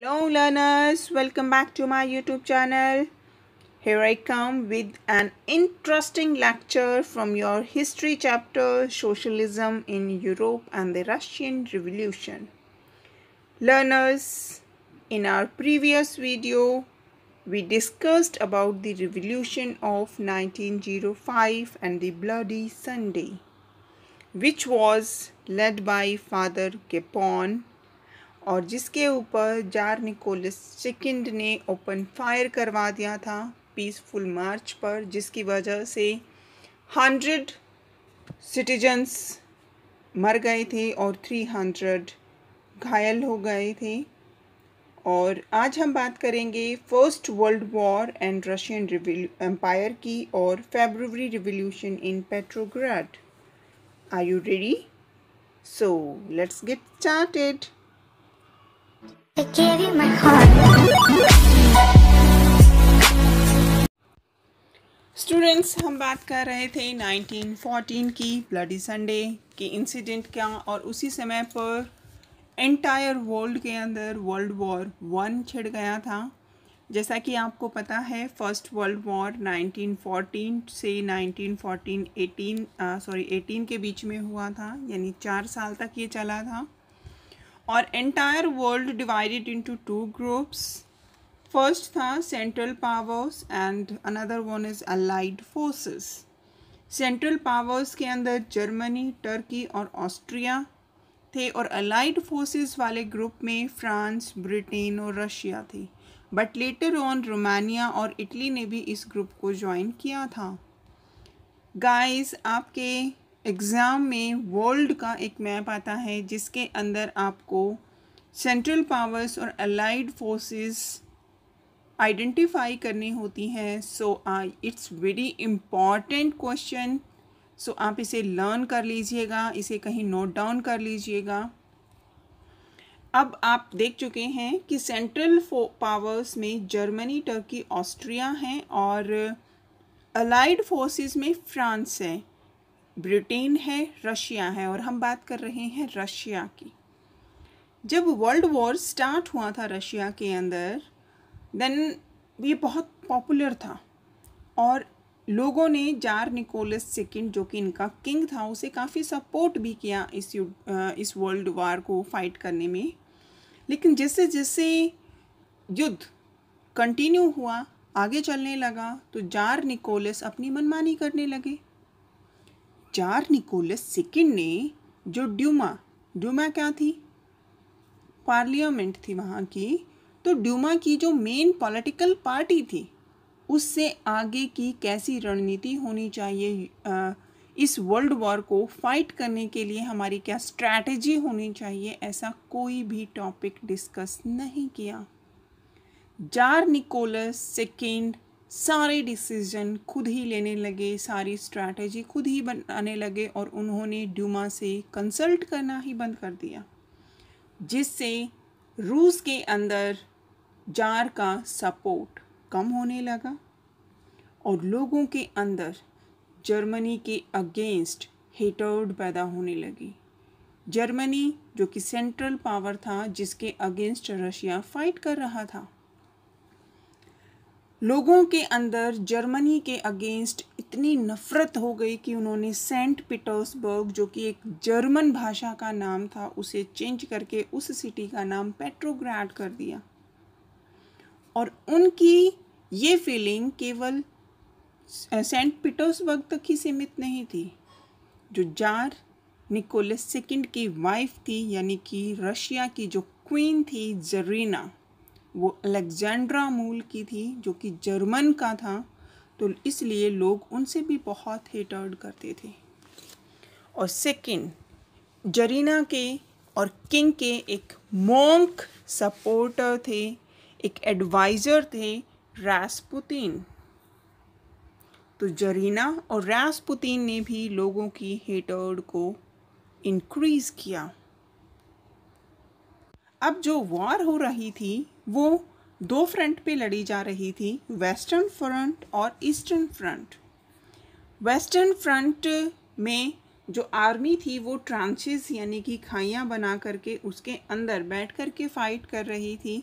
Hello learners, welcome back to my YouTube channel. Here I come with an interesting lecture from your history chapter Socialism in Europe and the Russian Revolution. Learners, in our previous video, we discussed about the revolution of 1905 and the Bloody Sunday, which was led by Father Capon और जिसके ऊपर Tsar Nicholas second ने open fire करवा दिया था peaceful मार्च पर जिसकी वजह से हंड्रेड सिटीजन्स मर गए थे और थ्री हंड्रेड घायल हो गए थे और आज हम बात करेंगे First World War and Russian Empire की और February Revolution in Petrograd are you ready so let's get started students हम बात कर रहे थे 1914 की ब्लडी संडे के इंसिडेंट का और उसी समय पर एंटायर वर्ल्ड के अंदर वर्ल्ड वॉर वन छिड़ गया था जैसा कि आपको पता है फर्स्ट वर्ल्ड वॉर 1914 से 1914 18 सॉरी 18 के बीच में हुआ था यानी चार साल तक ये चला था और entire world divided into two groups first था Central Powers and another one is allied forces Central Powers के अंदर जर्मनी टर्की और ऑस्ट्रिया थे और अलाइड फोर्सेस वाले ग्रुप में फ्रांस ब्रिटेन और रशिया थे बट लेटर ऑन रोमानिया और इटली ने भी इस ग्रुप को ज्वाइन किया था गाइस आपके एग्ज़ाम में वर्ल्ड का एक मैप आता है जिसके अंदर आपको सेंट्रल पावर्स और अलाइड फोर्सेस आइडेंटिफाई करनी होती हैं so it's very important question so आप इसे लर्न कर लीजिएगा इसे कहीं नोट डाउन कर लीजिएगा अब आप देख चुके हैं कि सेंट्रल पावर्स में जर्मनी टर्की ऑस्ट्रिया हैं और अलाइड फोर्सेस में फ्रांस है ब्रिटेन है रशिया है और हम बात कर रहे हैं रशिया की जब वर्ल्ड वॉर स्टार्ट हुआ था रशिया के अंदर देन ये बहुत पॉपुलर था और लोगों ने जार निकोलस सेकेंड जो कि इनका किंग था उसे काफ़ी सपोर्ट भी किया इस इस वर्ल्ड वार को फाइट करने में लेकिन जैसे जैसे युद्ध कंटिन्यू हुआ आगे चलने लगा तो जार निकोलस अपनी मनमानी करने लगे चार निकोलस सेकेंड ने जो ड्यूमा ड्यूमा क्या थी पार्लियामेंट थी वहाँ की तो ड्यूमा की जो मेन पॉलिटिकल पार्टी थी उससे आगे की कैसी रणनीति होनी चाहिए आ, इस वर्ल्ड वॉर को फाइट करने के लिए हमारी क्या स्ट्रैटेजी होनी चाहिए ऐसा कोई भी टॉपिक डिस्कस नहीं किया जार निकोलस सेकेंड सारे डिसीजन खुद ही लेने लगे सारी स्ट्रैटेजी खुद ही बनाने लगे और उन्होंने ड्यूमा से कंसल्ट करना ही बंद कर दिया जिससे रूस के अंदर जार का सपोर्ट कम होने लगा और लोगों के अंदर जर्मनी के अगेंस्ट हेटर्ड पैदा होने लगी जर्मनी जो कि सेंट्रल पावर था जिसके अगेंस्ट रशिया फाइट कर रहा था लोगों के अंदर जर्मनी के अगेंस्ट इतनी नफ़रत हो गई कि उन्होंने सेंट पीटर्सबर्ग जो कि एक जर्मन भाषा का नाम था उसे चेंज करके उस सिटी का नाम पेट्रोग्राड कर दिया और उनकी ये फीलिंग केवल सेंट पीटर्सबर्ग तक ही सीमित नहीं थी जो जार निकोलस सेकंड की वाइफ थी यानी कि रशिया की जो क्वीन थी जरीना वो अलेक्जेंड्रा मूल की थी जो कि जर्मन का था तो इसलिए लोग उनसे भी बहुत हेटर्ड करते थे और सेकंड जरीना के और किंग के एक मोंक सपोर्टर थे एक एडवाइज़र थे रासपुतीन तो जरीना और रासपुतीन ने भी लोगों की हेटर्ड को इंक्रीज़ किया अब जो वॉर हो रही थी वो दो फ्रंट पे लड़ी जा रही थी वेस्टर्न फ्रंट और ईस्टर्न फ्रंट वेस्टर्न फ्रंट में जो आर्मी थी वो ट्रांचेस यानी कि खाइयाँ बना करके उसके अंदर बैठ कर के फ़ाइट कर रही थी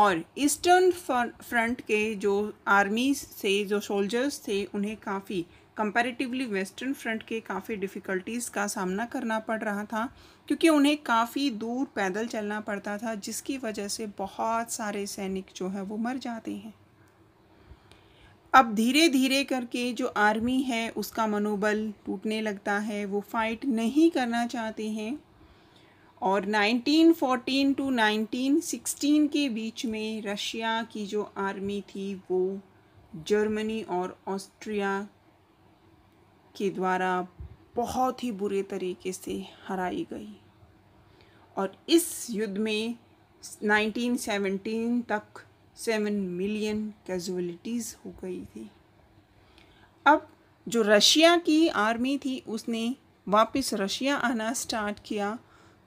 और ईस्टर्न फ्रंट के जो आर्मी से जो सोल्जर्स थे उन्हें काफ़ी कंपैरेटिवली वेस्टर्न फ्रंट के काफ़ी डिफ़िकल्टीज़ का सामना करना पड़ रहा था क्योंकि उन्हें काफ़ी दूर पैदल चलना पड़ता था जिसकी वजह से बहुत सारे सैनिक जो है वो मर जाते हैं अब धीरे धीरे करके जो आर्मी है उसका मनोबल टूटने लगता है वो फाइट नहीं करना चाहते हैं और 1914 टू 1916 के बीच में रशिया की जो आर्मी थी वो जर्मनी और ऑस्ट्रिया के द्वारा बहुत ही बुरे तरीके से हराई गई और इस युद्ध में 1917 तक सेवन मिलियन कैजुअलिटीज़ हो गई थी अब जो रशिया की आर्मी थी उसने वापस रशिया आना स्टार्ट किया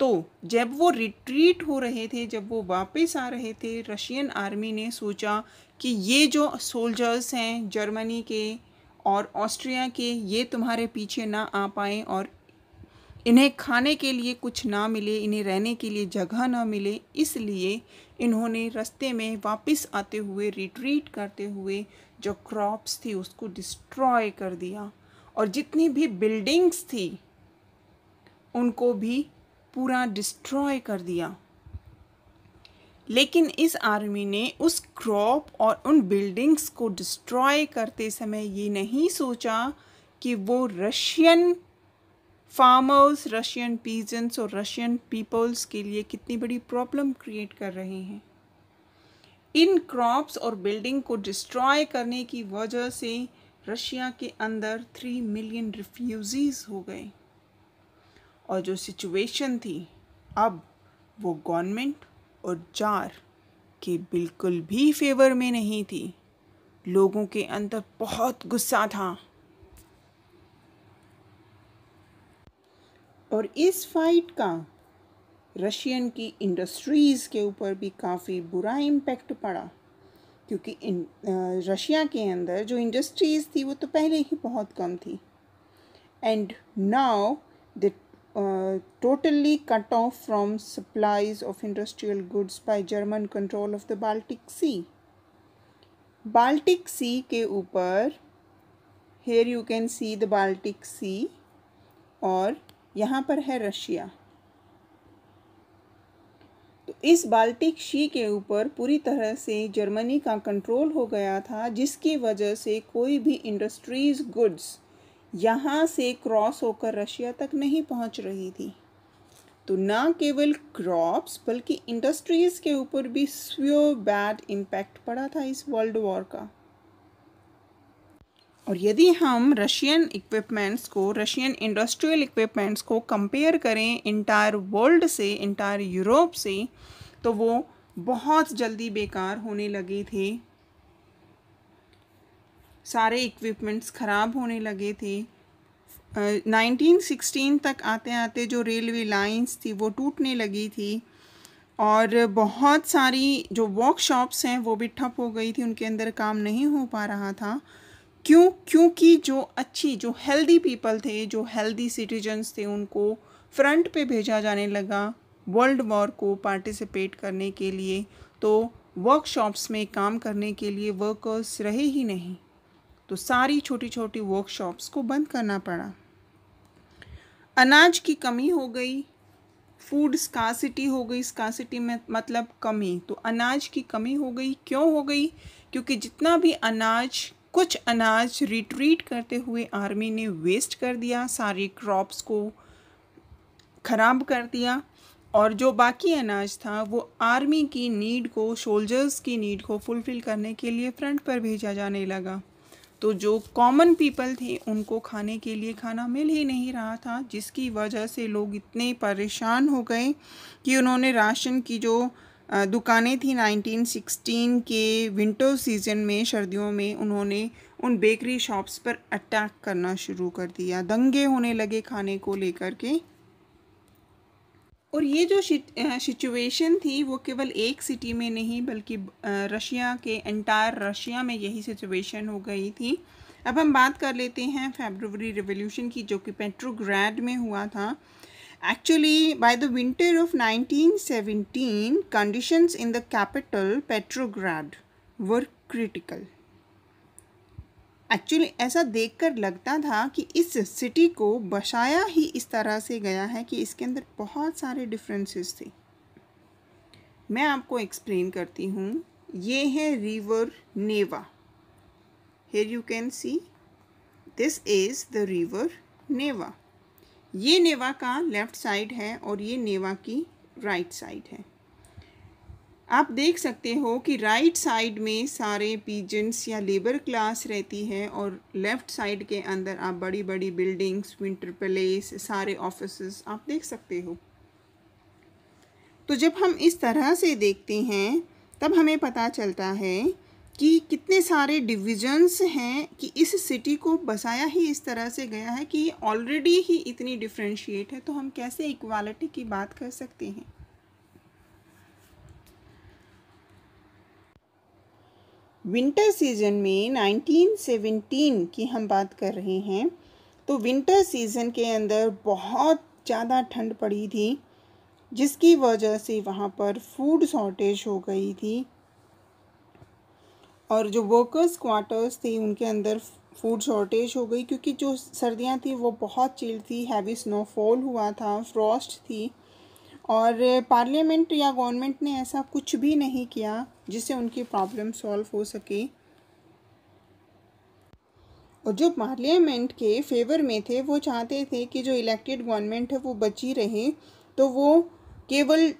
तो जब वो रिट्रीट हो रहे थे जब वो वापस आ रहे थे रशियन आर्मी ने सोचा कि ये जो सोल्जर्स हैं जर्मनी के और ऑस्ट्रिया के ये तुम्हारे पीछे ना आ पाए और इन्हें खाने के लिए कुछ ना मिले इन्हें रहने के लिए जगह ना मिले इसलिए इन्होंने रास्ते में वापस आते हुए रिट्रीट करते हुए जो क्रॉप्स थी उसको डिस्ट्रॉय कर दिया और जितनी भी बिल्डिंग्स थी उनको भी पूरा डिस्ट्रॉय कर दिया लेकिन इस आर्मी ने उस क्रॉप और उन बिल्डिंग्स को डिस्ट्रॉय करते समय ये नहीं सोचा कि वो रशियन फार्मर्स रशियन पीजेंस और रशियन पीपल्स के लिए कितनी बड़ी प्रॉब्लम क्रिएट कर रहे हैं इन क्रॉप्स और बिल्डिंग को डिस्ट्रॉय करने की वजह से रशिया के अंदर थ्री मिलियन रिफ्यूज़ीज़ हो गए और जो सिचुएशन थी अब वो गवर्नमेंट और जार के बिल्कुल भी फेवर में नहीं थी लोगों के अंदर बहुत गुस्सा था और इस फाइट का रशियन की इंडस्ट्रीज़ के ऊपर भी काफ़ी बुरा इम्पैक्ट पड़ा क्योंकि इन रशिया के अंदर जो इंडस्ट्रीज़ थी वो तो पहले ही बहुत कम थी and now the uh, totally cut off from supplies of industrial goods by German control of the Baltic Sea. Baltic Sea के ऊपर here you can see the Baltic Sea और यहाँ पर है रशिया तो इस बाल्टिक शी के ऊपर पूरी तरह से जर्मनी का कंट्रोल हो गया था जिसकी वजह से कोई भी इंडस्ट्रीज़ गुड्स यहाँ से क्रॉस होकर रशिया तक नहीं पहुँच रही थी तो न केवल क्रॉप्स बल्कि इंडस्ट्रीज़ के ऊपर भी स्व्यो बैड इम्पैक्ट पड़ा था इस वर्ल्ड वॉर का और यदि हम रशियन इक्विपमेंट्स को रशियन इंडस्ट्रियल इक्विपमेंट्स को कंपेयर करें इंटायर वर्ल्ड से इंटायर यूरोप से तो वो बहुत जल्दी बेकार होने लगे थे सारे इक्विपमेंट्स ख़राब होने लगे थे नाइनटीन uh, सिक्सटीन तक आते आते जो रेलवे लाइंस थी वो टूटने लगी थी और बहुत सारी जो वर्कशॉप्स हैं वो भी ठप हो गई थी उनके अंदर काम नहीं हो पा रहा था क्यों क्योंकि जो अच्छी जो हेल्दी पीपल थे जो हेल्दी सिटीजन्स थे उनको फ्रंट पे भेजा जाने लगा वर्ल्ड वॉर को पार्टिसिपेट करने के लिए तो वर्कशॉप्स में काम करने के लिए वर्कर्स रहे ही नहीं तो सारी छोटी छोटी वर्कशॉप्स को बंद करना पड़ा अनाज की कमी हो गई फूड स्कासिटी हो गई स्कासिटी में मतलब कमी तो अनाज की कमी हो गई क्यों हो गई क्योंकि जितना भी अनाज कुछ अनाज रिट्रीट करते हुए आर्मी ने वेस्ट कर दिया सारे क्रॉप्स को ख़राब कर दिया और जो बाकी अनाज था वो आर्मी की नीड को सोल्जर्स की नीड को फुलफ़िल करने के लिए फ्रंट पर भेजा जाने लगा तो जो कॉमन पीपल थे उनको खाने के लिए खाना मिल ही नहीं रहा था जिसकी वजह से लोग इतने परेशान हो गए कि उन्होंने राशन की जो दुकानें थी 1916 के विंटर सीजन में सर्दियों में उन्होंने उन बेकरी शॉप्स पर अटैक करना शुरू कर दिया दंगे होने लगे खाने को लेकर के और ये जो सिचुएशन थी वो केवल एक सिटी में नहीं बल्कि रशिया के एंटायर रशिया में यही सिचुएशन हो गई थी अब हम बात कर लेते हैं फेब्रवरी रिवोल्यूशन की जो कि पेट्रोग्रैड में हुआ था actually by the winter of 1917, condition in the capital Petrograd work critical actually ऐसा देखकर लगता था कि इस सिटी को बसाया ही इस तरह से गया है कि इसके अंदर बहुत सारे डिफरेंसेस थे मैं आपको एक्सप्लेन करती हूँ ये है river Neva here you can see this is the river Neva ये नेवा का लेफ़्ट साइड है और ये नेवा की राइट right साइड है आप देख सकते हो कि राइट साइड में सारे पीजेंट्स या लेबर क्लास रहती है और लेफ्ट साइड के अंदर आप बड़ी बड़ी बिल्डिंग्स विंटर पैलेस सारे ऑफिस आप देख सकते हो तो जब हम इस तरह से देखते हैं तब हमें पता चलता है कि कितने सारे डिविजन्स हैं कि इस सिटी को बसाया ही इस तरह से गया है कि ऑलरेडी ही इतनी डिफ्रेंशिएट है तो हम कैसे इक्वालिटी की बात कर सकते हैं विंटर सीजन में 1917 की हम बात कर रहे हैं तो विंटर सीजन के अंदर बहुत ज़्यादा ठंड पड़ी थी जिसकी वजह से वहाँ पर फूड शॉर्टेज हो गई थी और जो वर्कर्स क्वार्टर्स थे उनके अंदर फूड शॉर्टेज हो गई क्योंकि जो सर्दियाँ थी वो बहुत चिल थी हैवी स्नोफॉल हुआ था फ्रॉस्ट थी और पार्लियामेंट या गवर्नमेंट ने ऐसा कुछ भी नहीं किया जिससे उनकी प्रॉब्लम सॉल्व हो सके और जो पार्लियामेंट के फेवर में थे वो चाहते थे कि जो इलेक्टेड गवर्नमेंट है वो बची रहे तो वो केवल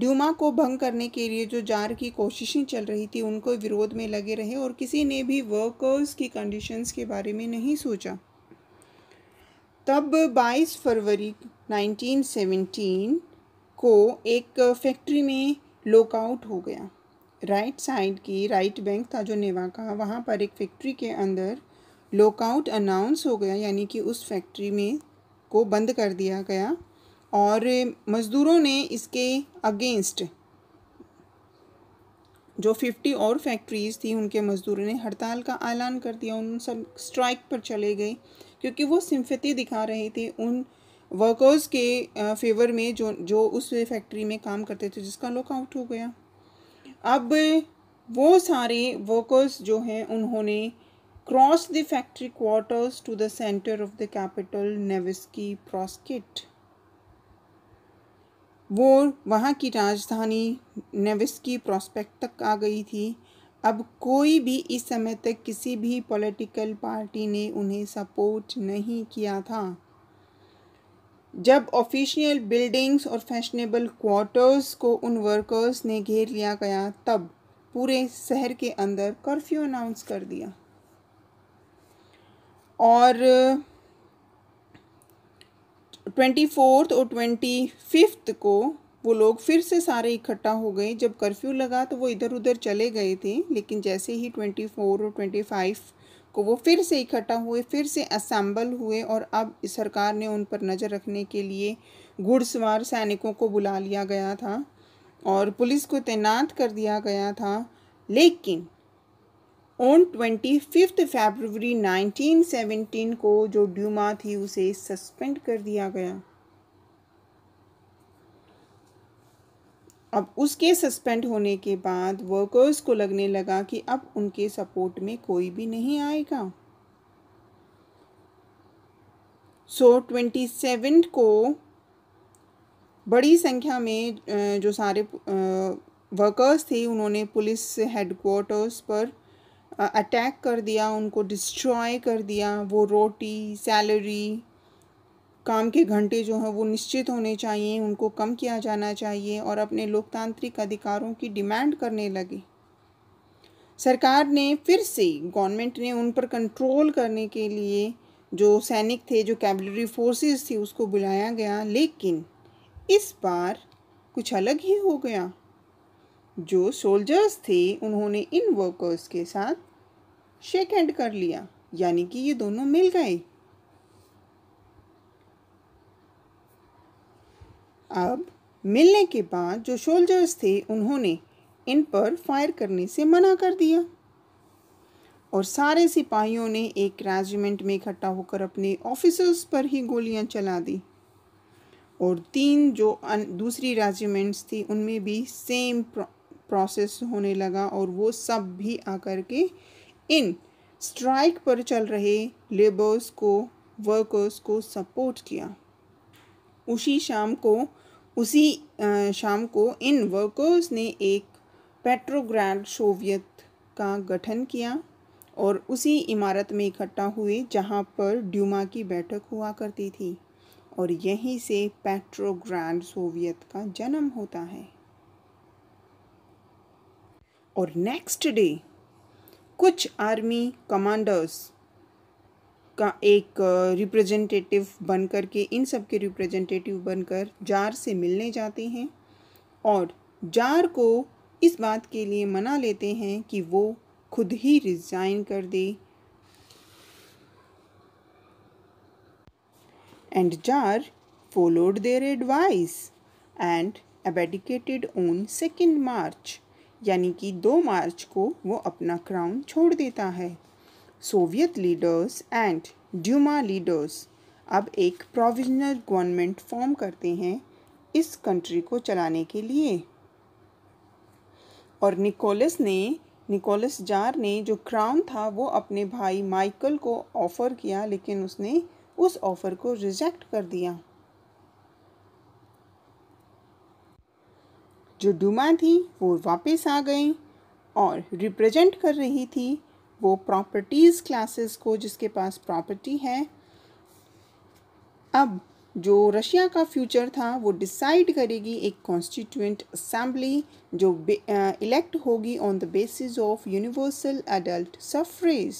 ड्यूमा को भंग करने के लिए जो जार की कोशिशें चल रही थी उनको विरोध में लगे रहे और किसी ने भी वर्कर्स की कंडीशंस के बारे में नहीं सोचा तब 22 फरवरी 1917 को एक फैक्ट्री में लोकआउट हो गया राइट साइड की राइट बैंक था जो नेवा का वहाँ पर एक फैक्ट्री के अंदर लोकआउट अनाउंस हो गया यानी कि उस फैक्ट्री में को बंद कर दिया गया और मज़दूरों ने इसके अगेंस्ट जो फिफ्टी और फैक्ट्रीज़ थी उनके मज़दूरों ने हड़ताल का ऐलान कर दिया उन सब स्ट्राइक पर चले गए क्योंकि वो सिम्फती दिखा रहे थे उन वर्कर्स के फेवर में जो जो उस फैक्ट्री में काम करते थे जिसका लुकआउट हो गया अब वो सारे वर्कर्स जो हैं उन्होंने cross the factory quarters to the centre of the capital Nevsky Prospekt वो वहाँ की राजधानी नेविस्की प्रोस्पेक्ट तक आ गई थी अब कोई भी इस समय तक किसी भी पॉलिटिकल पार्टी ने उन्हें सपोर्ट नहीं किया था जब ऑफिशियल बिल्डिंग्स और फैशनेबल क्वार्टर्स को उन वर्कर्स ने घेर लिया गया तब पूरे शहर के अंदर कर्फ्यू अनाउंस कर दिया और ट्वेंटी फोर्थ और ट्वेंटी फिफ्थ को वो लोग फिर से सारे इकट्ठा हो गए जब कर्फ्यू लगा तो वो इधर उधर चले गए थे लेकिन जैसे ही ट्वेंटी फोर और ट्वेंटी फाइव को वो फिर से इकट्ठा हुए फिर से असम्बल हुए और अब सरकार ने उन पर नज़र रखने के लिए घुड़सवार सैनिकों को बुला लिया गया था और पुलिस को तैनात कर दिया गया था लेकिन on twenty fifth February seventeen को जो ड्यूमा थी उसे सस्पेंड कर दिया गया अब उसके सस्पेंड होने के बाद वर्कर्स को लगने लगा कि अब उनके सपोर्ट में कोई भी नहीं आएगा सो ट्वेंटी सेवन को बड़ी संख्या में जो सारे वर्कर्स थे उन्होंने पुलिस हेडक्वार्टर्स पर अटैक कर दिया उनको डिस्ट्रॉय कर दिया वो रोटी सैलरी काम के घंटे जो हैं वो निश्चित होने चाहिए उनको कम किया जाना चाहिए और अपने लोकतांत्रिक अधिकारों की डिमांड करने लगे सरकार ने फिर से गवर्नमेंट ने उन पर कंट्रोल करने के लिए जो सैनिक थे जो कैबलरी फोर्सेस थी उसको बुलाया गया लेकिन इस बार कुछ अलग ही हो गया जो सोल्जर्स थे उन्होंने इन वर्कर्स के साथ शेक हैंड कर लिया यानी कि ये दोनों मिल गए अब मिलने के बाद जो सोल्जर्स थे उन्होंने इन पर फायर करने से मना कर दिया और सारे सिपाहियों ने एक रेजिमेंट में इकट्ठा होकर अपने ऑफिसर्स पर ही गोलियां चला दी और तीन जो अन, दूसरी रेजिमेंट्स थी उनमें भी सेम प्रोसेस होने लगा और वो सब भी आकर के इन स्ट्राइक पर चल रहे लेबर्स को वर्कर्स को सपोर्ट किया उसी शाम को उसी शाम को इन वर्कर्स ने एक पेट्रोग्राड सोवियत का गठन किया और उसी इमारत में इकट्ठा हुए जहाँ पर ड्यूमा की बैठक हुआ करती थी और यहीं से पेट्रोग्राड सोवियत का जन्म होता है और नेक्स्ट डे कुछ आर्मी कमांडर्स का एक रिप्रेजेंटेटिव बन कर के इन सब के रिप्रेजेंटेटिव बनकर जार से मिलने जाते हैं और जार को इस बात के लिए मना लेते हैं कि वो खुद ही रिज़ाइन कर दे and Tsar followed their advice and abdicated on second March यानी कि दो मार्च को वो अपना क्राउन छोड़ देता है Soviet leaders and Duma leaders अब एक प्रोविजनल गवर्नमेंट फॉर्म करते हैं इस कंट्री को चलाने के लिए और निकोलस ने निकोलस जार ने जो क्राउन था वो अपने भाई माइकल को ऑफ़र किया लेकिन उसने उस ऑफ़र को रिजेक्ट कर दिया जो डुमा थी वो वापस आ गई और रिप्रेजेंट कर रही थी वो प्रॉपर्टीज़ क्लासेस को जिसके पास प्रॉपर्टी है अब जो रशिया का फ्यूचर था वो डिसाइड करेगी एक कॉन्स्टिट्यूंट असम्बली जो इलेक्ट होगी on the basis of universal adult suffrage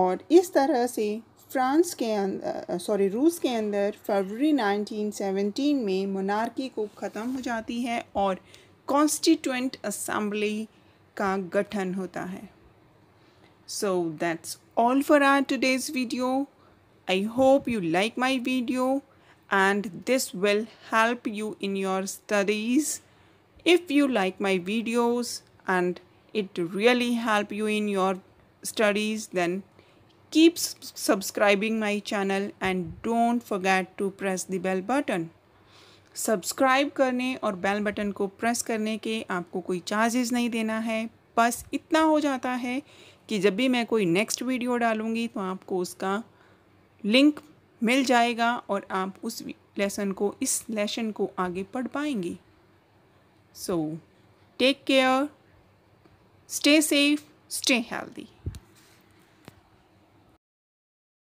और इस तरह से फ्रांस के सॉरी अं, रूस के अंदर फरवरी 1917 में मोनार्की को ख़त्म हो जाती है और constituent assembly so that's all for our today's video i hope you like my video and this will help you in your studies if you like my videos and it really help you in your studies then keep subscribing my channel and don't forget to press the bell button subscribe करने और bell button को press करने के आपको कोई charges नहीं देना है बस इतना हो जाता है कि जब भी मैं कोई नेक्स्ट वीडियो डालूँगी तो आपको उसका लिंक मिल जाएगा और आप उस लेसन को इस लेसन को आगे पढ़ पाएंगी so take care stay safe stay healthy